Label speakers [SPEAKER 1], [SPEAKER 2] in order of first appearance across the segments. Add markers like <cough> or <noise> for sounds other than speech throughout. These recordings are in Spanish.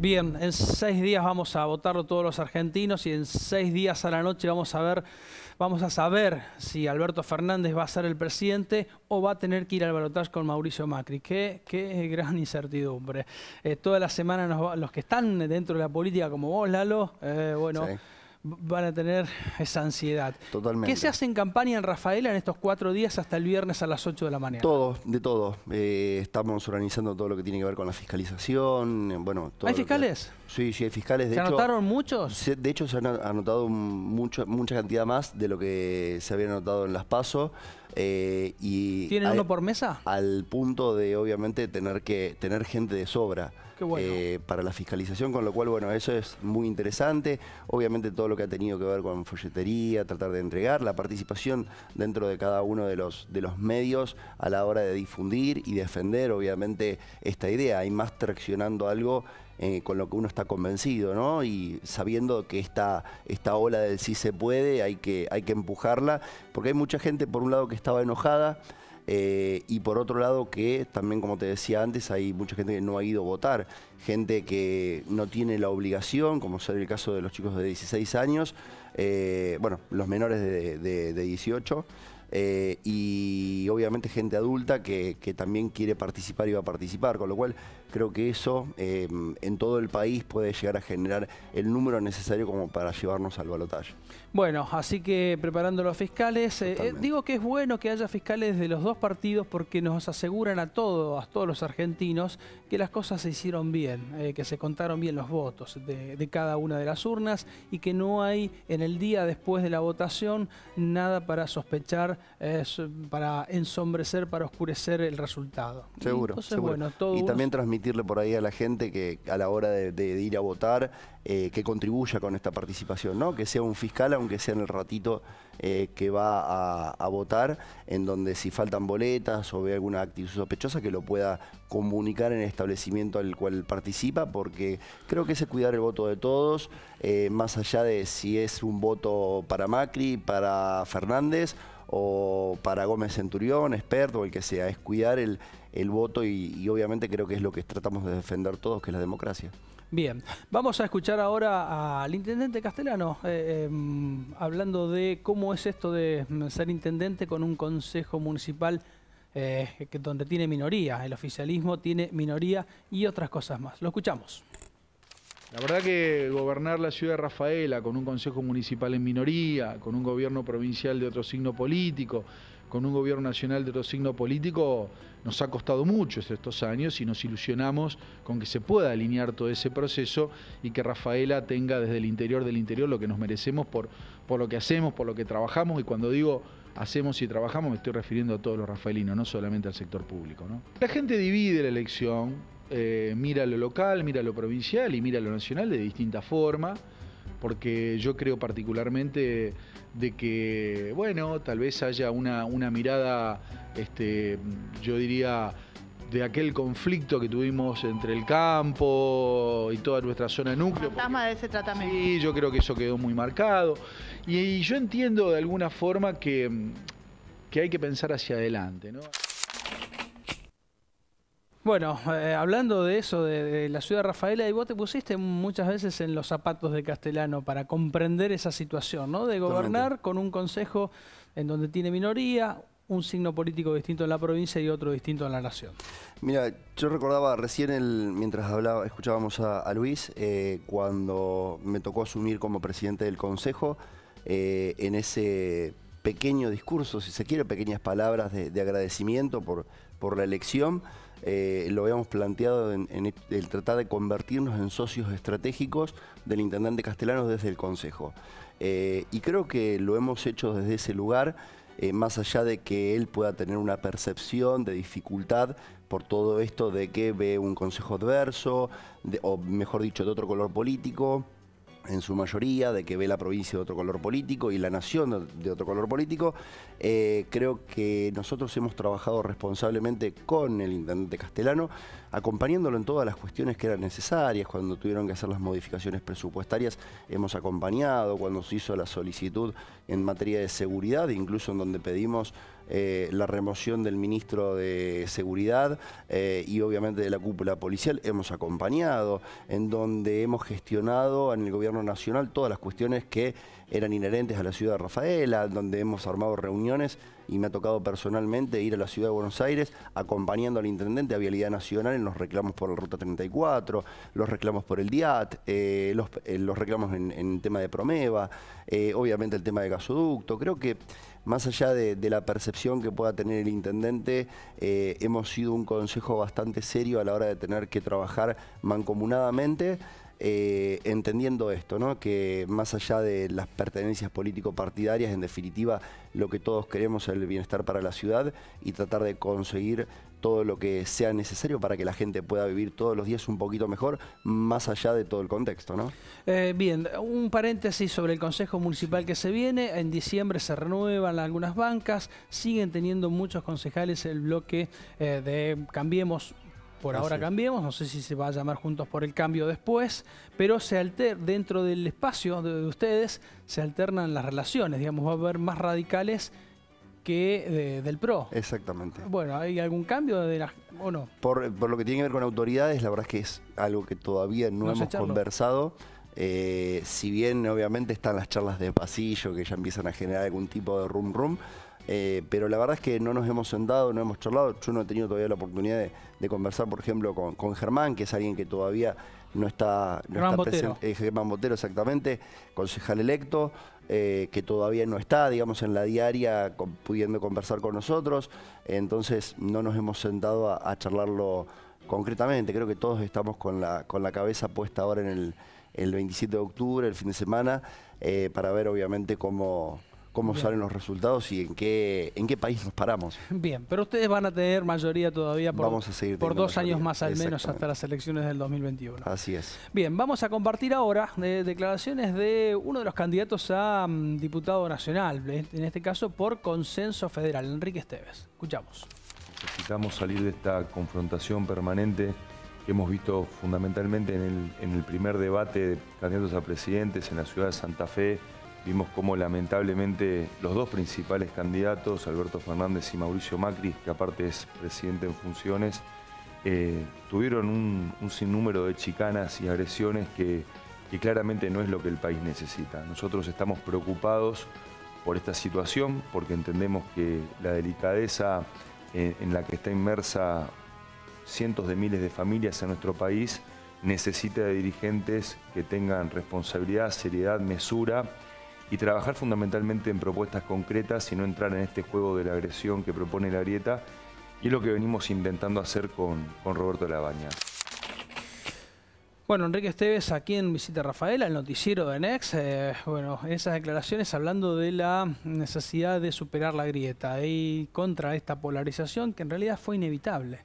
[SPEAKER 1] Bien, en seis días vamos a votarlo todos los argentinos y en seis días a la noche vamos a ver, vamos a saber si Alberto Fernández va a ser el presidente o va a tener que ir al balotaje con Mauricio Macri. Qué, qué <laughs> gran incertidumbre. Eh, toda la semana los que están dentro de la política como vos, Lalo, eh, bueno van a tener esa ansiedad. Totalmente. ¿Qué se hace en campaña en Rafaela en estos cuatro días hasta el viernes a las 8 de la mañana? Todo,
[SPEAKER 2] de todo. Eh, estamos organizando todo lo que tiene que ver con la fiscalización, eh, bueno, ¿Hay
[SPEAKER 1] fiscales? Sí, sí, hay fiscales. De ¿Se anotaron
[SPEAKER 2] muchos? de hecho, se han anotado mucho, mucha cantidad más de lo que se había anotado en las pasos eh, ¿Tienen uno por mesa? Al punto de, obviamente, tener, que, tener gente de sobra. Eh, para la fiscalización, con lo cual, bueno, eso es muy interesante. Obviamente todo lo que ha tenido que ver con folletería, tratar de entregar, la participación dentro de cada uno de los, de los medios a la hora de difundir y defender, obviamente, esta idea. Hay más traccionando algo eh, con lo que uno está convencido, ¿no? Y sabiendo que esta, esta ola del sí se puede, hay que, hay que empujarla, porque hay mucha gente, por un lado, que estaba enojada, eh, y por otro lado que también, como te decía antes, hay mucha gente que no ha ido a votar, gente que no tiene la obligación, como es el caso de los chicos de 16 años, eh, bueno, los menores de, 18. y obviamente gente adulta que, que, también quiere participar y va a participar, con lo cual Creo que eso em, en todo el país puede llegar a generar el número necesario como para llevarnos al balotaje.
[SPEAKER 1] Bueno, así que preparando los fiscales, eh, eh, digo que es bueno que haya fiscales de los dos partidos porque nos aseguran a todos, a todos los argentinos, que las cosas se hicieron bien, eh, que se contaron bien los votos de, cada una de las urnas y que no hay en el día después de la votación nada para sospechar, para ensombrecer, para oscurecer el resultado. Seguro. seguro. y también
[SPEAKER 2] transmitir por ahí a la gente que a la hora de, ir a votar, eh, que contribuya con esta participación, ¿no? Que sea un fiscal, aunque sea en el ratito eh, que va a, votar, en donde si faltan boletas o ve alguna actitud sospechosa, que lo pueda comunicar en el establecimiento al cual participa, porque creo que ese es cuidar el voto de todos, eh, más allá de si es un voto para Macri, para Fernández o para Gómez Centurión, experto o el que sea, es cuidar el, voto y, obviamente creo que es lo que tratamos de defender todos, que es la democracia.
[SPEAKER 1] Bien, vamos a escuchar ahora al intendente castellano eh, em, hablando de cómo es esto de ser intendente con un consejo municipal eh, que, donde tiene minoría, el oficialismo tiene minoría y otras cosas más. Lo escuchamos.
[SPEAKER 3] La verdad que gobernar la ciudad de Rafaela con un consejo municipal en minoría, con un gobierno provincial de otro signo político, con un gobierno nacional de otro signo político, nos ha costado mucho estos años y nos ilusionamos con que se pueda alinear todo ese proceso y que Rafaela tenga desde el interior del interior lo que nos merecemos por, por lo que hacemos, por lo que trabajamos y cuando digo hacemos y trabajamos me estoy refiriendo a todos los rafaelinos, no solamente al sector público. La gente divide la elección, eh, mira lo local, mira lo provincial y mira lo nacional de distinta forma, porque yo creo particularmente de que, bueno, tal vez haya una, mirada, este, yo diría, de aquel conflicto que tuvimos entre el campo y toda nuestra zona núcleo.
[SPEAKER 1] Fantasma de ese tratamiento. Sí,
[SPEAKER 3] yo creo que eso quedó muy marcado. Y, yo entiendo de alguna forma que, que hay que pensar hacia adelante, ¿no?
[SPEAKER 1] Bueno, eh, hablando de eso, de, la ciudad de Rafaela, y vos te pusiste muchas veces en los zapatos de Castellano para comprender esa situación, ¿no? De gobernar con un consejo en donde tiene minoría, un signo político distinto en la provincia y otro distinto en la nación.
[SPEAKER 2] Mira, yo recordaba recién, el, mientras hablaba, escuchábamos a, Luis, eh, cuando me tocó asumir como presidente del consejo, eh, en ese pequeño discurso, si se quiere, pequeñas palabras de, agradecimiento por, por la elección. Eh, lo habíamos planteado en, e, el tratar de convertirnos en socios estratégicos del intendente Castellanos desde el Consejo. Eh, y creo que lo hemos hecho desde ese lugar, eh, más allá de que él pueda tener una percepción de dificultad por todo esto de que ve un consejo adverso, o mejor dicho, de otro color político en su mayoría, de que ve la provincia de otro color político y la nación de otro color político. Eh, creo que nosotros hemos trabajado responsablemente con el intendente castellano, acompañándolo en todas las cuestiones que eran necesarias. Cuando tuvieron que hacer las modificaciones presupuestarias, hemos acompañado. Cuando se hizo la solicitud en materia de seguridad, incluso en donde pedimos eh, la remoción del ministro de Seguridad eh, y obviamente de la cúpula policial, hemos acompañado, en donde hemos gestionado en el gobierno nacional todas las cuestiones que eran inherentes a la ciudad de Rafaela, donde hemos armado reuniones y me ha tocado personalmente ir a la ciudad de Buenos Aires acompañando al intendente a Vialidad Nacional en los reclamos por la Ruta 34, los reclamos por el DIAT, eh, eh, los, reclamos en, tema de Promeva, eh, obviamente el tema de gasoducto. Creo que más allá de la percepción que pueda tener el intendente, hemos sido un consejo bastante serio a la hora de tener que trabajar mancomunadamente. Eh, entendiendo esto, ¿no? que más allá de las pertenencias político-partidarias, en definitiva, lo que todos queremos es el bienestar para la ciudad y tratar de conseguir todo lo que sea necesario para que la gente pueda vivir todos los días un poquito mejor, más allá de todo el contexto. ¿no?
[SPEAKER 1] Eh, bien, un paréntesis sobre el Consejo Municipal que se viene. En diciembre se renuevan algunas bancas, siguen teniendo muchos concejales el bloque eh, de Cambiemos por ahora cambiemos, no sé si se va a llamar Juntos por el Cambio después, pero se alter, dentro del espacio de, ustedes se alternan las relaciones, digamos, va a haber más radicales que del PRO.
[SPEAKER 2] Exactamente.
[SPEAKER 1] Bueno, ¿hay algún cambio de la, o no?
[SPEAKER 2] Por, lo que tiene que ver con autoridades, la verdad es que es algo que todavía no, hemos conversado. Eh, si bien obviamente están las charlas de pasillo que ya empiezan a generar algún tipo de rum rum, eh, pero la verdad es que no nos hemos sentado, no hemos charlado. Yo no he tenido todavía la oportunidad de, conversar, por ejemplo, con, con, Germán, que es alguien que todavía no está, no Germán Botero. Germán Botero, exactamente, concejal electo, eh, que todavía no está, digamos, en la diaria pudiendo conversar con nosotros. Entonces no nos hemos sentado a, charlarlo concretamente. Creo que todos estamos con la, con la cabeza puesta ahora en el, el 27 de octubre, el fin de semana, eh, para ver obviamente cómo cómo salen los resultados y en qué, en qué país nos paramos.
[SPEAKER 1] Bien, pero ustedes van a tener mayoría todavía por,
[SPEAKER 2] dos años más al menos
[SPEAKER 1] hasta las elecciones del 2021. Así es. Bien, vamos a compartir ahora eh, declaraciones de uno de los candidatos a mm, diputado nacional, en este caso por consenso federal, Enrique Esteves. Escuchamos.
[SPEAKER 2] Necesitamos salir de esta confrontación permanente que hemos visto fundamentalmente en el, en el primer debate de candidatos a presidentes en la ciudad de Santa Fe Vimos cómo lamentablemente los dos principales candidatos, Alberto Fernández y Mauricio Macri, que aparte es presidente en funciones, eh, tuvieron un, sinnúmero de chicanas y agresiones que, claramente no es lo que el país necesita. Nosotros estamos preocupados por esta situación porque entendemos que la delicadeza en, eh, en la que está inmersa cientos de miles de familias en nuestro país necesita de dirigentes que tengan responsabilidad, seriedad, mesura y trabajar fundamentalmente en propuestas concretas y no entrar en este juego de la agresión que propone la grieta. Y es lo que venimos intentando hacer con, con Roberto Labaña.
[SPEAKER 1] Bueno, Enrique Esteves, aquí en Visita Rafaela, el noticiero de Nex, eh, bueno, esas declaraciones hablando de la necesidad de superar la grieta y contra esta polarización que en realidad fue inevitable.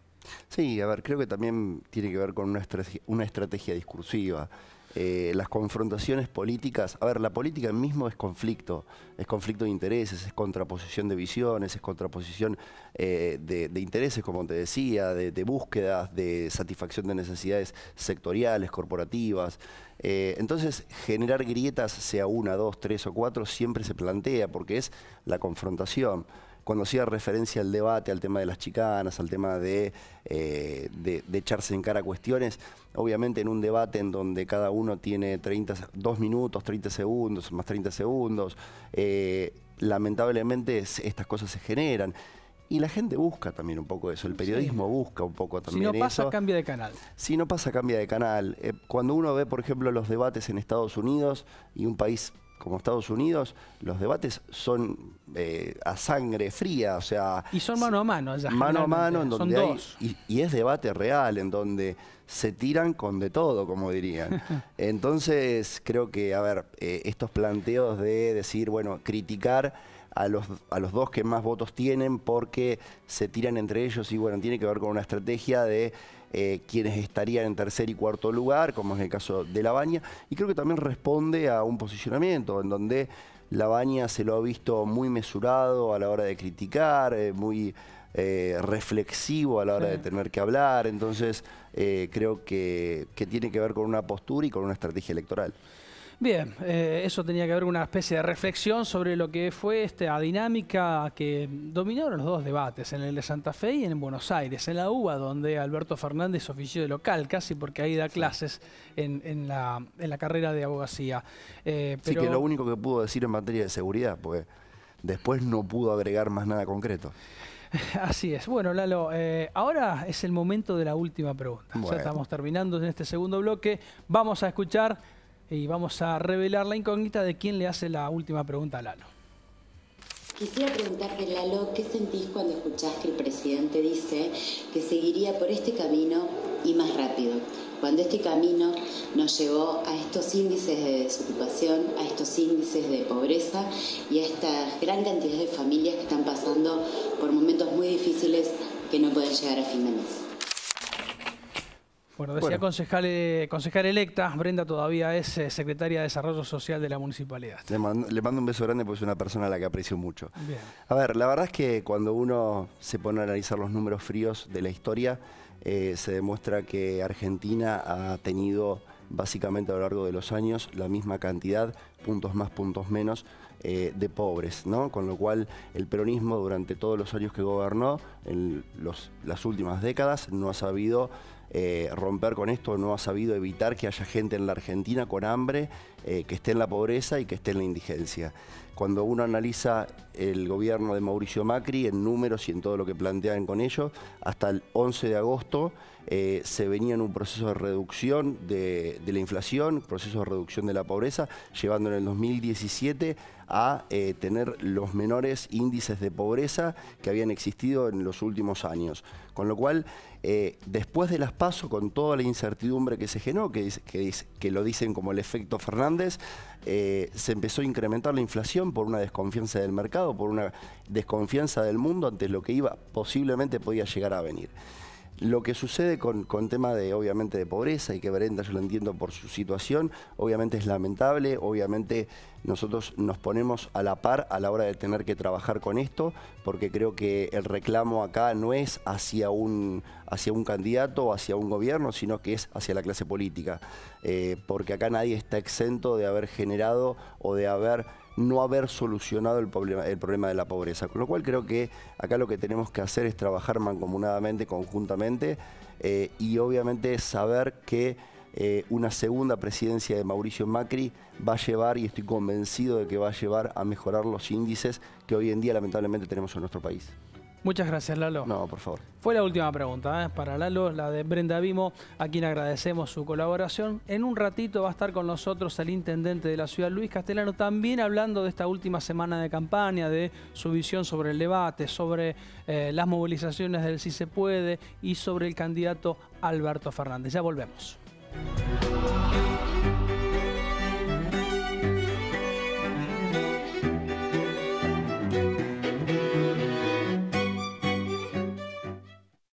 [SPEAKER 2] Sí, a ver, creo que también tiene que ver con una estrategia discursiva. Eh, las confrontaciones políticas. A ver, la política mismo es conflicto, es conflicto de intereses, es contraposición de visiones, es contraposición eh, de, intereses, como te decía, de, búsquedas, de satisfacción de necesidades sectoriales, corporativas. Eh, entonces, generar grietas, sea una, dos, tres o cuatro, siempre se plantea porque es la confrontación cuando hacía referencia al debate, al tema de las chicanas, al tema eh, de, echarse en cara cuestiones, obviamente en un debate en donde cada uno tiene 30, 2 minutos, 30 segundos, más 30 segundos, eh, lamentablemente estas cosas se generan. Y la gente busca también un poco eso, el periodismo busca un poco también eso. Si no pasa, cambia de canal. Si no pasa, cambia de canal. Eh, cuando uno ve, por ejemplo, los debates en Estados Unidos y un país como Estados Unidos, los debates son eh, a sangre fría, o sea... Y son mano a
[SPEAKER 1] mano, ya, Mano a mano, en donde hay,
[SPEAKER 2] y, es debate real, en donde se tiran con de todo, como dirían. <laughs> Entonces, creo que, a ver, eh, estos planteos de decir, bueno, criticar a los, a los dos que más votos tienen porque se tiran entre ellos y, bueno, tiene que ver con una estrategia de eh, quienes estarían en tercer y cuarto lugar, como es el caso de La Baña, y creo que también responde a un posicionamiento en donde La Baña se lo ha visto muy mesurado a la hora de criticar, eh, muy eh, reflexivo a la hora de tener que hablar, entonces creo que tiene que ver con una postura y con una estrategia electoral.
[SPEAKER 1] Bien, eh, eso tenía que haber una especie de reflexión sobre lo que fue esta dinámica que dominaron los dos debates, en el de Santa Fe y en Buenos Aires, en la UBA, donde Alberto Fernández ofició de local, casi porque ahí da clases en, la, carrera de abogacía. Eh, que lo
[SPEAKER 2] único que pudo decir en materia de seguridad, porque después no pudo agregar más nada concreto.
[SPEAKER 1] <laughs> Así es. Bueno, Lalo, eh, ahora es el momento de la última pregunta. Ya estamos terminando en este segundo bloque. Vamos a escuchar y vamos a revelar la incógnita de quién le hace la última pregunta a Lalo. Quisiera preguntarte, Lalo, ¿qué sentís cuando escuchás que el presidente dice que seguiría por este camino y más rápido? Cuando este camino nos llevó a estos índices de desocupación, a estos índices de pobreza y a esta gran cantidad de familias que están pasando por momentos muy difíciles que no pueden llegar
[SPEAKER 2] a fin de mes.
[SPEAKER 1] Bueno, decía Concejal, electa, Brenda todavía es eh, secretaria de Desarrollo Social de la municipalidad.
[SPEAKER 2] Le mando, un beso grande porque es una persona a la que aprecio mucho. A ver, la verdad es que cuando uno se pone a analizar los números fríos de la historia, eh, se demuestra que Argentina ha tenido básicamente a lo largo de los años la misma cantidad, puntos más, puntos menos, eh, de pobres, ¿no? Con lo cual el peronismo durante todos los años que gobernó, en las últimas décadas, no ha sabido eh, romper con esto, no ha sabido evitar que haya gente en la Argentina con hambre, eh, que esté en la pobreza y que esté en la indigencia cuando uno analiza el gobierno de Mauricio Macri en números y en todo lo que plantean con ellos, hasta el 11 de agosto eh, se venía en un proceso de reducción de, la inflación, proceso de reducción de la pobreza, llevando en el 2017 a eh, tener los menores índices de pobreza que habían existido en los últimos años. Con lo cual, eh, después de las pasos, con toda la incertidumbre que se generó, que, lo dicen como el efecto Fernández, eh, se empezó a incrementar la inflación por una desconfianza del mercado, por una desconfianza del mundo ante lo que iba posiblemente podía llegar a venir. Lo que sucede con, tema de, obviamente, de pobreza y que Brenda, yo lo entiendo por su situación, obviamente es lamentable, obviamente nosotros nos ponemos a la par a la hora de tener que trabajar con esto, porque creo que el reclamo acá no es hacia un, hacia un candidato o hacia un gobierno, sino que es hacia la clase política, eh, porque acá nadie está exento de haber generado o de haber no haber solucionado el problema, el problema de la pobreza. Con lo cual creo que acá lo que tenemos que hacer es trabajar mancomunadamente, conjuntamente, eh, y obviamente saber que eh, una segunda presidencia de Mauricio Macri va a llevar, y estoy convencido de que va a llevar a mejorar los índices que hoy en día lamentablemente tenemos en nuestro país.
[SPEAKER 1] Muchas gracias, Lalo. No, por favor. Fue la última pregunta ¿eh? para Lalo, la de Brenda Vimo, a quien agradecemos su colaboración. En un ratito va a estar con nosotros el intendente de la ciudad, Luis Castellano, también hablando de esta última semana de campaña, de su visión sobre el debate, sobre eh, las movilizaciones del Si se puede y sobre el candidato Alberto Fernández. Ya volvemos. Thank you.